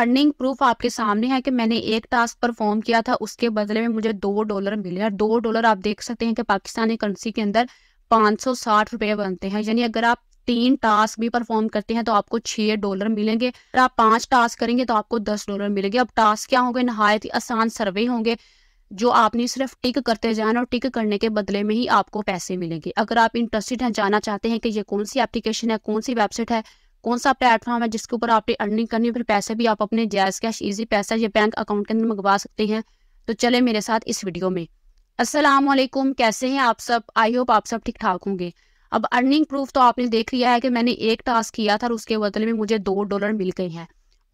earning proof आपके सामने है कि मैंने एक टास्क परफॉर्म किया था उसके बदले में मुझे दो डॉलर मिले और दो डॉलर आप देख सकते हैं कि पाकिस्तानी करेंसी के अंदर पांच सौ साठ रुपए बनते हैं यानी अगर आप तीन टास्क भी परफॉर्म करते हैं तो आपको छह डॉलर मिलेंगे अगर आप पांच टास्क करेंगे तो आपको दस डॉलर मिलेंगे अब टास्क क्या होंगे नहायत ही आसान सर्वे होंगे जो आपने सिर्फ टिक करते जाना और टिक करने के बदले में ही आपको पैसे मिलेंगे अगर आप इंटरेस्टेड हैं जाना चाहते हैं कि ये कौन सी एप्लीकेशन है कौन सी वेबसाइट है कौन सा प्लेटफॉर्म है जिसके ऊपर आपने अर्निंग करनी है फिर पैसे भी आप अपने जैज कैश इजी पैसा या बैंक अकाउंट के अंदर मंगवा सकते हैं तो चले मेरे साथ इस वीडियो में असलम कैसे हैं आप सब आई होप आप सब ठीक ठाक होंगे अब अर्निंग प्रूफ तो आपने देख लिया है कि मैंने एक टास्क किया था और उसके बदले में मुझे दो डॉलर मिल गए हैं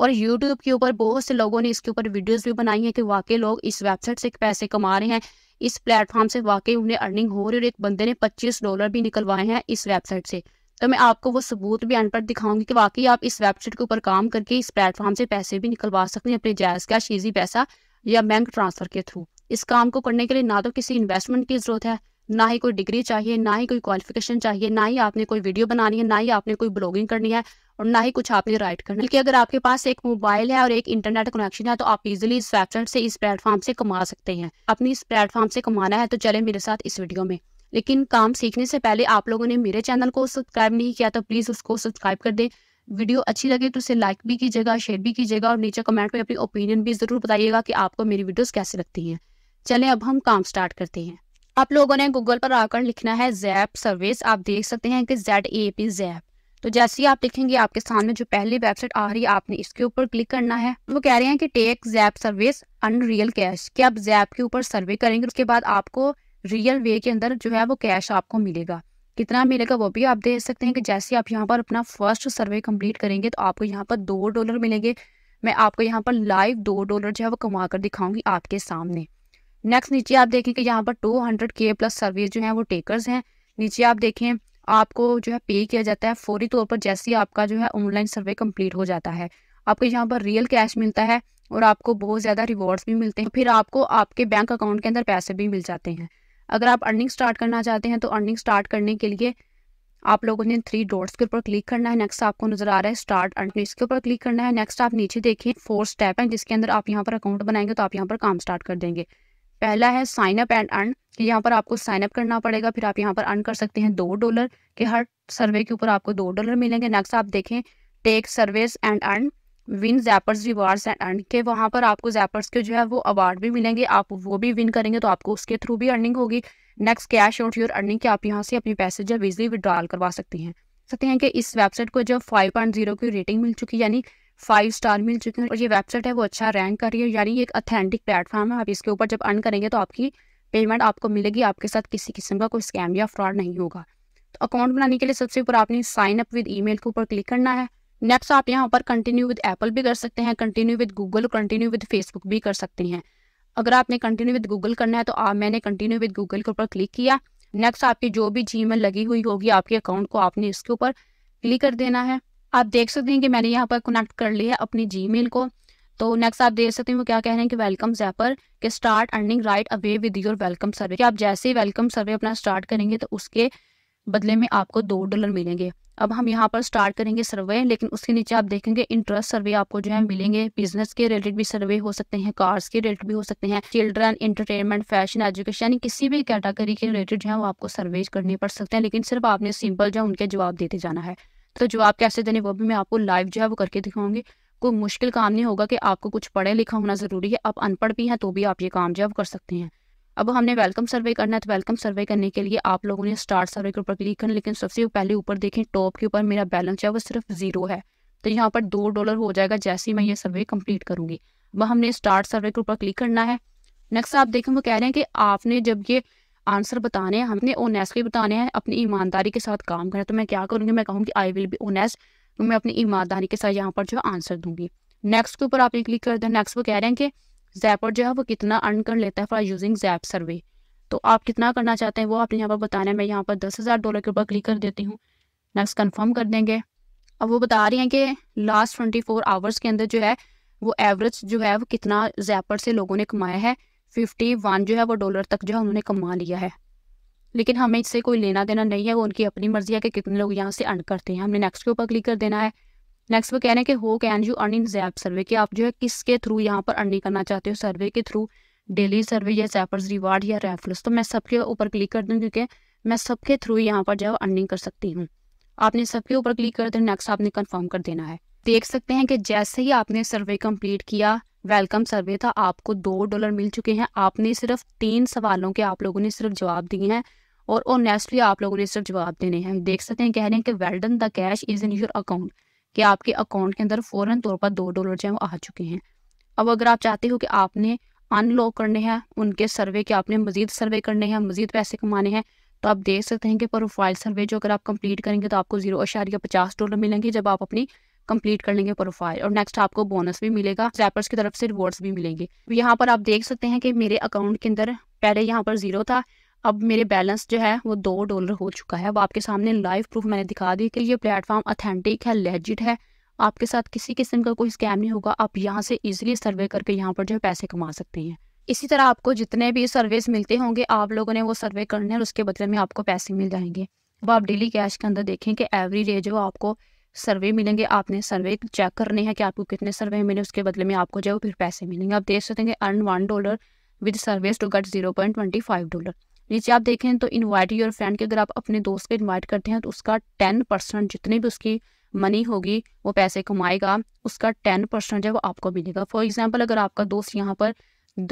और यूट्यूब के ऊपर बहुत से लोगों ने इसके ऊपर वीडियोस भी बनाई हैं कि वाकई लोग इस वेबसाइट से पैसे कमा रहे हैं इस प्लेटफॉर्म से वाकई उन्हें अर्निंग हो रही है और एक बंदे ने पच्चीस डॉलर भी निकलवाए हैं इस वेबसाइट से तो मैं आपको वो सबूत भी एंड पर दिखाऊंगी कि वाकई आप इस वेबसाइट के ऊपर काम करके इस प्लेटफॉर्म से पैसे भी निकलवा सकते हैं अपने जायज कैश ईजी पैसा या बैंक ट्रांसफर के थ्रू इस काम को करने के लिए ना तो किसी इन्वेस्टमेंट की जरूरत है ना ही कोई डिग्री चाहिए ना ही कोई क्वालिफिकेशन चाहिए ना ही आपने कोई वीडियो बनानी है ना ही आपने कोई ब्लॉगिंग करनी है और ना ही कुछ आपने राइट करना है अगर आपके पास एक मोबाइल है और एक इंटरनेट कनेक्शन है तो आप इजिली इस वेबसाइट से इस प्लेटफॉर्म से कमा सकते हैं अपनी इस प्लेटफॉर्म से कमाना है तो चले मेरे साथ इस वीडियो में लेकिन काम सीखने से पहले आप लोगों ने मेरे चैनल को सब्सक्राइब नहीं किया तो प्लीज उसको सब्सक्राइब कर दे वीडियो अच्छी लगे तो उसे लाइक भी कीजिएगा शेयर भी कीजिएगा और नीचे कमेंट में अपनी ओपिनियन भी जरूर बताइएगा कि आपको मेरी वीडियोस कैसे लगती हैं चले अब हम काम स्टार्ट करते हैं आप लोगों ने गूगल पर आकर लिखना है जैप सर्विस आप देख सकते हैं कि जेड ए पी जैप तो जैसे ही आप लिखेंगे आपके सामने जो पहली वेबसाइट आ रही है आपने इसके ऊपर क्लिक करना है वो कह रहे हैं कि take Zap service earn real cash कि आप जैप के ऊपर सर्वे करेंगे उसके बाद आपको रियल वे के अंदर जो है वो कैश आपको मिलेगा कितना मिलेगा वो भी आप देख सकते हैं कि जैसे आप यहाँ पर अपना फर्स्ट सर्वे कंप्लीट करेंगे तो आपको यहाँ पर दो डॉलर मिलेंगे मैं आपको यहाँ पर लाइव दो डॉलर जो है वो कमा कर दिखाऊंगी आपके सामने नेक्स्ट नीचे आप देखें कि यहाँ पर टू हंड्रेड के प्लस सर्विस जो है वो टेकर्स हैं नीचे आप देखें आपको जो है पे किया जाता है फौरी तौर पर जैसे ही आपका जो है ऑनलाइन सर्वे कम्प्लीट हो जाता है आपको यहाँ पर रियल कैश मिलता है और आपको बहुत ज़्यादा रिवॉर्ड्स भी मिलते हैं फिर आपको आपके बैंक अकाउंट के अंदर पैसे भी मिल जाते हैं अगर आप अर्निंग स्टार्ट करना चाहते हैं तो अर्निंग स्टार्ट करने के लिए आप लोगों ने थ्री डॉट्स के ऊपर क्लिक करना है नेक्स्ट आपको नजर आ रहा है स्टार्ट अर्निंग इसके ऊपर क्लिक करना है नेक्स्ट आप नीचे देखें फोर स्टेप हैं जिसके अंदर आप यहाँ पर अकाउंट बनाएंगे तो आप यहाँ पर काम स्टार्ट कर देंगे पहला है साइन अप एंड अर्न कि यहाँ पर आपको साइन अप करना पड़ेगा फिर आप यहाँ पर अर्न कर सकते हैं दो डॉलर के हर सर्वे के ऊपर आपको दो डॉलर मिलेंगे नेक्स्ट आप देखें take service and earn win Zappers rewards and earn के वहाँ पर आपको जैपर्स के जो है वो अवार्ड भी मिलेंगे आप वो भी विन करेंगे तो आपको उसके थ्रू भी अर्निंग होगी नेक्स्ट कैश और योर अर्निंग के आप यहाँ से अपने पैसे जो बिजली विड्रॉल करवा सकती हैं सकते हैं कि इस वेबसाइट को जो फाइव पॉइंट जीरो की रेटिंग मिल चुकी है यानी फाइव स्टार मिल चुकी है और ये वेबसाइट है वो अच्छा रैंक कर रही है यानी एक अथेंटिक प्लेटफॉर्म है आप इसके ऊपर जब अर्न करेंगे तो आपकी पेमेंट आपको मिलेगी आपके साथ किसी किस्म का कोई स्कैम या फ्रॉड नहीं होगा तो अकाउंट बनाने के लिए सबसे ऊपर आपने साइन अप विद ईमेल के ऊपर क्लिक करना है नेक्स्ट आप यहाँ पर कंटिन्यू विद एप्पल भी कर सकते हैं continue with Google continue with Facebook भी कर सकते हैं अगर आपने कंटिन्यू विद गूगल करना है तो आप मैंने कंटिन्यू विद गूगल के ऊपर क्लिक किया नेक्स्ट आपकी जो भी जी लगी हुई होगी आपके अकाउंट को आपने इसके ऊपर क्लिक कर देना है आप देख सकते हैं कि मैंने यहाँ पर कनेक्ट कर लिया है अपनी जी को तो नेक्स्ट आप देख सकते हैं वो क्या कह रहे हैं कि वेलकम जैपर के start earning right away with your welcome survey कि आप जैसे ही वेलकम सर्वे अपना स्टार्ट करेंगे तो उसके बदले में आपको दो डॉलर मिलेंगे अब हम यहाँ पर स्टार्ट करेंगे सर्वे लेकिन उसके नीचे आप देखेंगे इंटरेस्ट सर्वे आपको जो है मिलेंगे बिजनेस के रिलेटेड भी सर्वे हो सकते हैं कार्स के रिलेटेड भी हो सकते हैं चिल्ड्रन इंटरटेनमेंट फैशन एजुकेशन यानी किसी भी कैटेगरी के रिलेटेड जो है वो आपको सर्वे करने पड़ सकते हैं लेकिन सिर्फ आपने सिंपल जो है उनके जवाब देते जाना है तो जवाब कैसे देने वो भी मैं आपको लाइव जो है वो करके दिखाऊंगी कोई मुश्किल काम नहीं होगा कि आपको कुछ पढ़े लिखा होना जरूरी है आप अनपढ़ भी हैं तो भी आप ये काम जो है कर सकते हैं अब हमने वेलकम सर्वे करना है तो वेलकम सर्वे करने के लिए आप लोगों ने स्टार्ट सर्वे के ऊपर क्लिक करना लेकिन सबसे पहले ऊपर देखें टॉप के ऊपर मेरा बैलेंस है वो सिर्फ जीरो है तो यहाँ पर दो डॉलर हो जाएगा जैसे ही मैं ये सर्वे कंप्लीट करूंगी अब हमने स्टार्ट सर्वे के ऊपर क्लिक करना है नेक्स्ट आप देखें वो कह रहे हैं कि आपने जब ये आंसर बताने हैं हमने के बताने हैं अपनी ईमानदारी के साथ काम करना तो मैं क्या करूंगी मैं कहूँगी आई विल बी ओनेस तो मैं अपनी ईमानदारी के साथ यहाँ पर जो आंसर दूंगी नेक्स्ट के ऊपर आपने क्लिक कर दिया नेक्स्ट वो कह रहे हैं कि जैपर जो है वो कितना अर्न कर लेता है फॉर यूजिंग जैप सर्वे तो आप कितना करना चाहते हैं वो आपने यहाँ पर बताना है मैं यहाँ पर दस हज़ार डॉलर के ऊपर क्लिक कर देती हूँ नेक्स्ट कन्फर्म कर देंगे अब वो बता रही हैं कि लास्ट ट्वेंटी फोर आवर्स के अंदर जो है वो एवरेज जो है वो कितना जैपर से लोगों ने कमाया है फिफ्टी वन जो है वो डॉलर तक जो है उन्होंने कमा लिया है लेकिन हमें इससे कोई लेना देना नहीं है वो उनकी अपनी मर्जी है कि कितने लोग यहाँ से अर्न करते हैं हमने नेक्स्ट के ऊपर क्लिक कर देना है नेक्स्ट वो कह रहे हैं कि how can you earn in Zap survey कि आप जो है किसके थ्रू यहाँ पर अर्निंग करना चाहते हो सर्वे के थ्रू डेली सर्वे या जैपर्स रिवार्ड या रेफरल्स तो मैं सबके ऊपर क्लिक कर दूँ क्योंकि मैं सबके थ्रू यहाँ पर जो अर्निंग कर सकती हूँ आपने सबके ऊपर क्लिक कर देना नेक्स्ट आपने कन्फर्म कर देना है देख सकते हैं कि जैसे ही आपने सर्वे कम्प्लीट किया वेलकम सर्वे था आपको दो डॉलर मिल चुके हैं आपने सिर्फ तीन सवालों के आप लोगों ने सिर्फ जवाब दिए हैं और ऑनेस्टली आप लोगों ने सिर्फ जवाब देने हैं देख सकते हैं कह रहे हैं कि well done the cash is in your account कि आपके अकाउंट के अंदर फौरन तौर पर दो डॉलर जो है वो आ चुके हैं अब अगर आप चाहते हो कि आपने अनलॉक करने हैं उनके सर्वे के आपने मजीद सर्वे करने हैं मजीद पैसे कमाने हैं तो आप देख सकते हैं कि प्रोफाइल सर्वे जो अगर आप कंप्लीट करेंगे तो आपको जीरो अशारिया पचास डॉलर मिलेंगे जब आप अपनी कंप्लीट कर लेंगे प्रोफाइल और नेक्स्ट आपको बोनस भी मिलेगा रैपर्स की तरफ से रिवॉर्ड्स भी मिलेंगे यहाँ पर आप देख सकते हैं कि मेरे अकाउंट के अंदर पहले यहाँ पर जीरो था अब मेरे बैलेंस जो है वो दो डॉलर हो चुका है अब आपके सामने लाइव प्रूफ मैंने दिखा दी कि ये प्लेटफॉर्म अथेंटिक है लेजिट है आपके साथ किसी किस्म का कोई स्कैम नहीं होगा आप यहाँ से इजिली सर्वे करके यहाँ पर जो है पैसे कमा सकते हैं इसी तरह आपको जितने भी सर्वेस मिलते होंगे आप लोगों ने वो सर्वे करने और उसके बदले में आपको पैसे मिल जाएंगे अब आप डेली कैश के अंदर देखें कि एवरी डे जो आपको सर्वे मिलेंगे आपने सर्वे चेक करने हैं कि आपको कितने सर्वे मिले उसके बदले में आपको जो फिर पैसे मिलेंगे आप देख सकते हैं earn one dollar with service to get zero point twenty five dollar नीचे आप देखें तो इन्वाइट योर फ्रेंड के अगर आप अपने दोस्त को इन्वाइट करते हैं तो उसका टेन परसेंट जितनी भी उसकी मनी होगी वो पैसे कमाएगा उसका टेन परसेंट है वो आपको मिलेगा फॉर एग्जाम्पल अगर आपका दोस्त यहाँ पर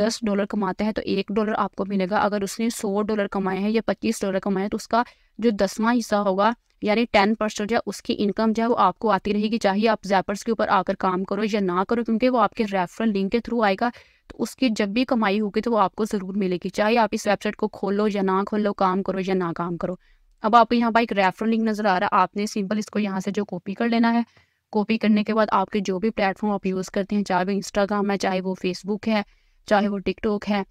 दस डॉलर कमाता है तो एक डॉलर आपको मिलेगा अगर उसने सौ डॉलर कमाए हैं या पच्चीस डॉलर कमाए हैं तो उसका जो दसवां हिस्सा होगा यानी टेन परसेंट या उसकी इनकम जो है वो आपको आती रहेगी चाहे आप जैपर्स के ऊपर आकर काम करो या ना करो क्योंकि वो आपके रेफरल लिंक के थ्रू आएगा तो उसकी जब भी कमाई होगी तो वो आपको ज़रूर मिलेगी चाहे आप इस वेबसाइट को खोलो या ना खोलो काम करो या ना काम करो अब आपको यहाँ पर एक रेफरल लिंक नज़र आ रहा है आपने सिंपल इसको यहाँ से जो कॉपी कर लेना है कॉपी करने के बाद आपके जो भी प्लेटफॉर्म आप यूज़ करते हैं चाहे वो इंस्टाग्राम है चाहे वो फेसबुक है चाहे वो टिकटॉक है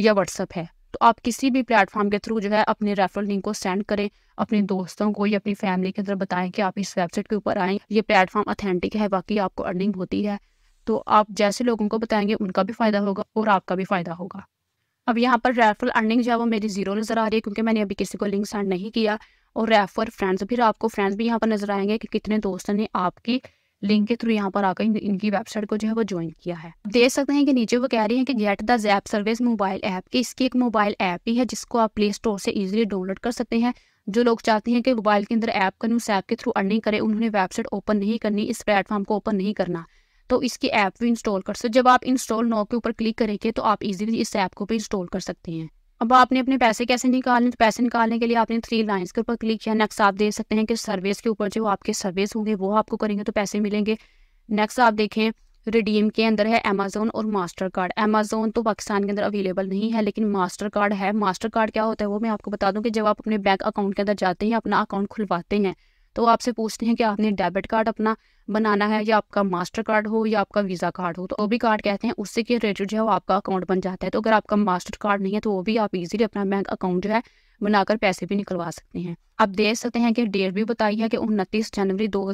या व्हाट्सअप है तो आप किसी भी प्लेटफॉर्म के थ्रू जो है अपने रेफरल लिंक को सेंड करें अपने दोस्तों को या अपनी फैमिली के अंदर बताएं कि आप इस वेबसाइट के ऊपर आएँ ये प्लेटफॉर्म अथेंटिक है बाकी आपको अर्निंग होती है तो आप जैसे लोगों को बताएंगे उनका भी फ़ायदा होगा और आपका भी फ़ायदा होगा अब यहाँ पर रेफरल अर्निंग जो है वो मेरी जीरो नज़र आ रही है क्योंकि मैंने अभी किसी को लिंक सेंड नहीं किया और रेफर फ्रेंड्स फिर आपको फ्रेंड्स भी यहाँ पर नज़र आएंगे कि कितने दोस्तों ने आपकी लिंक के थ्रू यहाँ पर आकर इन, इनकी वेबसाइट को जो है वो ज्वाइन किया है देख सकते हैं कि नीचे वो कह रही है कि get the Zap service mobile app की इसकी एक मोबाइल ऐप ही है जिसको आप प्ले स्टोर से इजिली डाउनलोड कर सकते हैं जो लोग चाहते हैं कि मोबाइल के अंदर ऐप करें उस ऐप के थ्रू अर्निंग करें उन्होंने वेबसाइट ओपन नहीं करनी इस प्लेटफॉर्म को ओपन नहीं करना तो इसकी ऐप भी इंस्टॉल कर सकते जब आप इंस्टॉल नाव के ऊपर क्लिक करेंगे तो आप इजीली इस ऐप को भी इंस्टॉल कर सकते हैं अब आपने अपने पैसे कैसे निकालने तो पैसे निकालने के लिए आपने थ्री लाइन्स के ऊपर क्लिक किया नेक्स्ट आप देख सकते हैं कि सर्विस के ऊपर जो आपके सर्विस होंगे वो आपको करेंगे तो पैसे मिलेंगे नेक्स्ट आप देखें रिडीम के अंदर है अमेजोन और मास्टर कार्ड अमेजोन तो पाकिस्तान के अंदर अवेलेबल नहीं है लेकिन मास्टर कार्ड है मास्टर कार्ड क्या होता है वो मैं आपको बता दूं कि जब आप अपने बैंक अकाउंट के अंदर जाते हैं अपना अकाउंट खुलवाते हैं तो आपसे पूछते हैं कि आपने डेबिट कार्ड अपना बनाना है या आपका मास्टर कार्ड हो या आपका वीज़ा कार्ड हो तो वो भी कार्ड कहते हैं उससे के रिलेटेड जो है वो आपका अकाउंट बन जाता है तो अगर आपका मास्टर कार्ड नहीं है तो वो भी आप इजीली अपना बैंक अकाउंट जो है बनाकर पैसे भी निकलवा सकते हैं आप देख सकते हैं कि डेट भी बताई है कि उनतीस जनवरी दो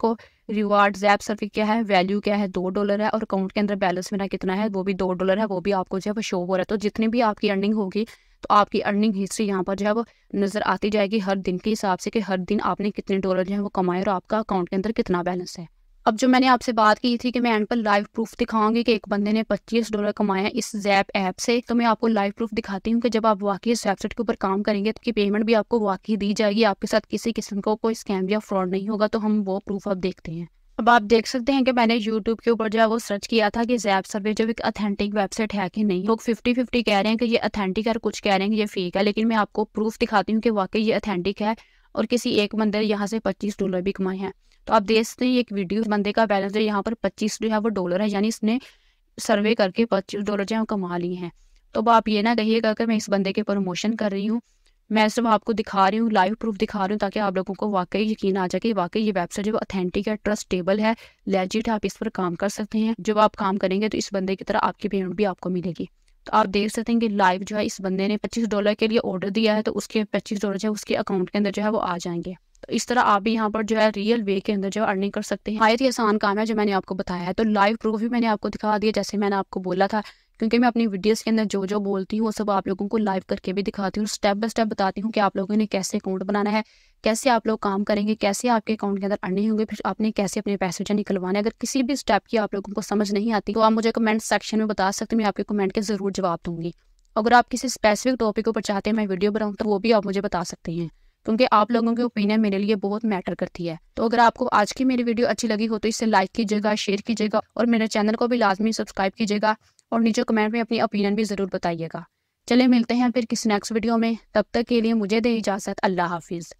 को रिवार्ड जैप सर्विक क्या है वैल्यू क्या है दो डॉलर है और अकाउंट के अंदर बैलेंस मेरा कितना है वो भी दो डॉलर है वो भी आपको जो है वो शो हो रहा है तो जितनी भी आपकी अर्निंग होगी तो आपकी अर्निंग हिस्ट्री यहाँ पर जो है वो नज़र आती जाएगी हर दिन के हिसाब से कि हर दिन आपने कितने डॉलर जो है वो कमाए और आपका अकाउंट के अंदर कितना बैलेंस है अब जो मैंने आपसे बात की थी कि मैं एंड पर लाइव प्रूफ दिखाऊंगी कि एक बंदे ने 25 डॉलर कमाया इस जैप ऐप से तो मैं आपको लाइव प्रूफ दिखाती हूँ कि जब आप वाकई इस वेबसाइट के ऊपर काम करेंगे तो कि पेमेंट भी आपको वाकई दी जाएगी आपके साथ किसी किस्म का को कोई स्कैम या फ्रॉड नहीं होगा तो हम वो प्रूफ आप देखते हैं अब आप देख सकते हैं कि मैंने YouTube के ऊपर जो है वो सर्च किया था कि जैप सर्वे जो एक अथेंटिक वेबसाइट है कि नहीं लोग फिफ्टी फिफ्टी कह रहे हैं कि ये अथेंटिक है और कुछ कह रहे हैं कि ये फेक है लेकिन मैं आपको प्रूफ दिखाती हूँ कि वाकई ये अथेंटिक है और किसी एक बंदे यहाँ से पच्चीस डॉलर भी कमाए हैं तो आप देख सकते हैं एक वीडियो बंदे का बैलेंस जो यहाँ पर पच्चीस जो है वो डॉलर है यानी इसने सर्वे करके पच्चीस डॉलर जो है कमा लिए हैं तो अब आप ये ना कहिएगा कि मैं इस बंदे के प्रमोशन कर रही हूँ मैं सब आपको दिखा रही हूँ लाइव प्रूफ दिखा रही हूँ ताकि आप लोगों को वाकई यकीन आ जाए कि वाकई ये वेबसाइट जो अथेंटिक है ट्रस्टेबल है लेजिट है आप इस पर काम कर सकते हैं जब आप काम करेंगे तो इस बंदे की तरह आपकी पेमेंट भी आपको मिलेगी तो आप देख सकते हैं कि लाइव जो है इस बंदे ने पच्चीस डॉलर के लिए ऑर्डर दिया है तो उसके पच्चीस डॉलर जो है उसके अकाउंट के अंदर जो है वो आ जाएंगे तो इस तरह आप भी यहाँ पर जो है रियल वे के अंदर जो है अर्निंग कर सकते हैं आयत ही आसान काम है जो मैंने आपको बताया है तो लाइव प्रूफ भी मैंने आपको दिखा दिया जैसे मैंने आपको बोला था क्योंकि मैं अपनी वीडियोस के अंदर जो जो बोलती हूँ वो सब आप लोगों को लाइव करके भी दिखाती हूँ स्टेप बाय स्टेप बताती हूँ कि आप लोगों ने कैसे अकाउंट बनाना है कैसे आप लोग काम करेंगे कैसे आपके अकाउंट के अंदर अर्निंग होंगे फिर आपने कैसे अपने पैसे जो निकलवाने अगर किसी भी स्टेप की आप लोगों को समझ नहीं आती तो आप मुझे कमेंट सेक्शन में बता सकते मैं आपके कमेंट के ज़रूर जवाब दूंगी अगर आप किसी स्पेसिफिक टॉपिक के ऊपर चाहते हैं मैं वीडियो बनाऊँ तो वो भी आप मुझे बता सकते हैं क्योंकि आप लोगों की ओपिनियन मेरे लिए बहुत मैटर करती है तो अगर आपको आज की मेरी वीडियो अच्छी लगी हो तो इसे लाइक कीजिएगा शेयर कीजिएगा और मेरे चैनल को भी लाजमी सब्सक्राइब कीजिएगा और नीचे कमेंट में अपनी ओपिनियन भी ज़रूर बताइएगा चले मिलते हैं फिर किसी नेक्स्ट वीडियो में तब तक के लिए मुझे दे इजाज़त अल्लाह हाफिज़